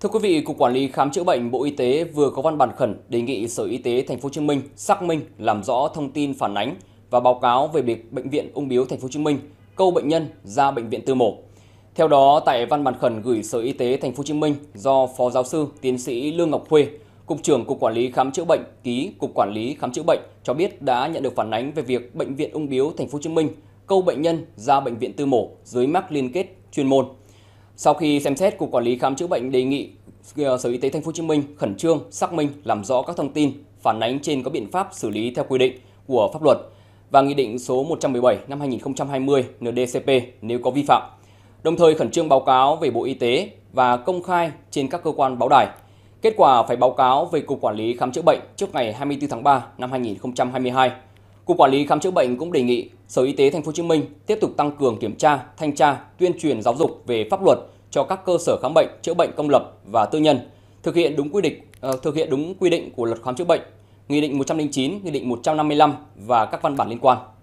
Thưa quý vị, Cục Quản lý khám chữa bệnh Bộ Y tế vừa có văn bản khẩn đề nghị Sở Y tế Thành phố Hồ Chí Minh xác minh làm rõ thông tin phản ánh và báo cáo về việc bệnh viện ung biếu Thành phố Hồ Chí Minh câu bệnh nhân ra bệnh viện tư mổ. Theo đó, tại văn bản khẩn gửi Sở Y tế Thành phố Hồ Chí Minh do Phó giáo sư, tiến sĩ Lương Ngọc Khuê, cục trưởng Cục Quản lý khám chữa bệnh ký Cục Quản lý khám chữa bệnh cho biết đã nhận được phản ánh về việc bệnh viện ung biếu Thành phố Hồ Chí Minh câu bệnh nhân ra bệnh viện tư mổ dưới mắc liên kết chuyên môn. Sau khi xem xét, Cục Quản lý Khám chữa bệnh đề nghị ờ, Sở Y tế Thành phố Hồ Chí Minh khẩn trương xác minh làm rõ các thông tin phản ánh trên có biện pháp xử lý theo quy định của pháp luật và Nghị định số 117 năm 2020 NDCP nếu có vi phạm. Đồng thời khẩn trương báo cáo về Bộ Y tế và công khai trên các cơ quan báo đài. Kết quả phải báo cáo về Cục Quản lý Khám chữa bệnh trước ngày 24 tháng 3 năm 2022 Cục Quản lý khám chữa bệnh cũng đề nghị Sở Y tế Thành phố Hồ Chí Minh tiếp tục tăng cường kiểm tra, thanh tra, tuyên truyền giáo dục về pháp luật cho các cơ sở khám bệnh chữa bệnh công lập và tư nhân, thực hiện đúng quy định ờ, thực hiện đúng quy định của Luật khám chữa bệnh, Nghị định 109, Nghị định 155 và các văn bản liên quan.